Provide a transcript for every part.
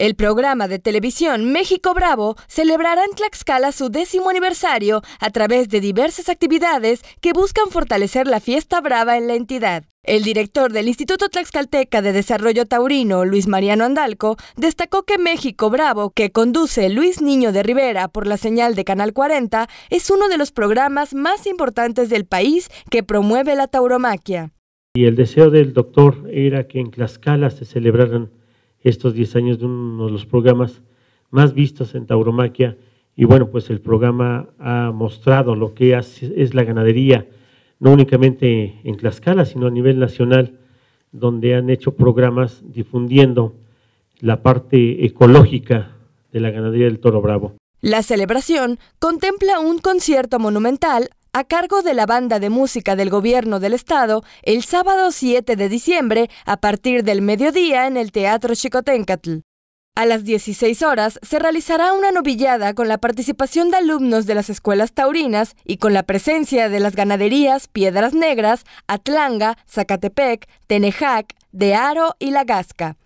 El programa de televisión México Bravo celebrará en Tlaxcala su décimo aniversario a través de diversas actividades que buscan fortalecer la fiesta brava en la entidad. El director del Instituto Tlaxcalteca de Desarrollo Taurino, Luis Mariano Andalco, destacó que México Bravo, que conduce Luis Niño de Rivera por la señal de Canal 40, es uno de los programas más importantes del país que promueve la tauromaquia. Y el deseo del doctor era que en Tlaxcala se celebraran estos 10 años de uno de los programas más vistos en tauromaquia y bueno, pues el programa ha mostrado lo que es la ganadería, no únicamente en Tlaxcala, sino a nivel nacional, donde han hecho programas difundiendo la parte ecológica de la ganadería del toro bravo. La celebración contempla un concierto monumental a cargo de la banda de música del gobierno del estado el sábado 7 de diciembre a partir del mediodía en el Teatro Chicotencatl. A las 16 horas se realizará una novillada con la participación de alumnos de las escuelas taurinas y con la presencia de las ganaderías Piedras Negras, Atlanga, Zacatepec, Tenejac, De Aro y La Gasca.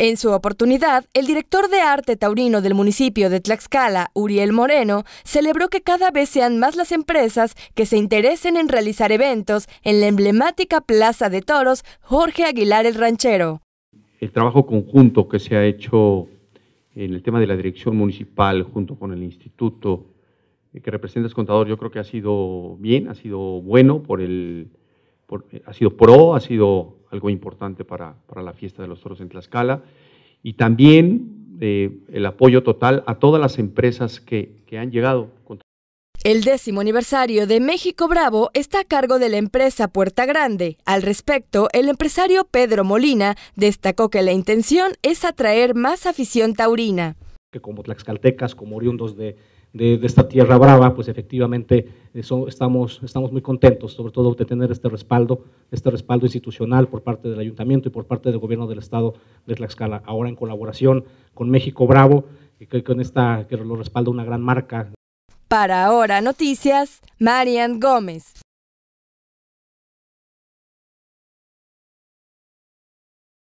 En su oportunidad, el director de arte taurino del municipio de Tlaxcala, Uriel Moreno, celebró que cada vez sean más las empresas que se interesen en realizar eventos en la emblemática Plaza de Toros Jorge Aguilar el Ranchero. El trabajo conjunto que se ha hecho en el tema de la dirección municipal junto con el instituto eh, que representas contador, yo creo que ha sido bien, ha sido bueno, por el, eh, ha sido pro, ha sido algo importante para, la fiesta de los toros en Tlaxcala. Y también eh, el apoyo total a todas las empresas que, han llegado. El décimo aniversario de México Bravo está a cargo de la empresa Puerta Grande. Al respecto, el empresario Pedro Molina destacó que la intención es atraer más afición taurina. Que como tlaxcaltecas, como oriundos de, de, esta tierra brava, pues efectivamente eh, estamos, estamos muy contentos, sobre todo de tener este respaldo, este respaldo institucional por parte del Ayuntamiento y por parte del Gobierno del Estado de Tlaxcala, ahora en colaboración con México Bravo, con esta que lo respalda una gran marca. Para ahora noticias, Marian Gómez.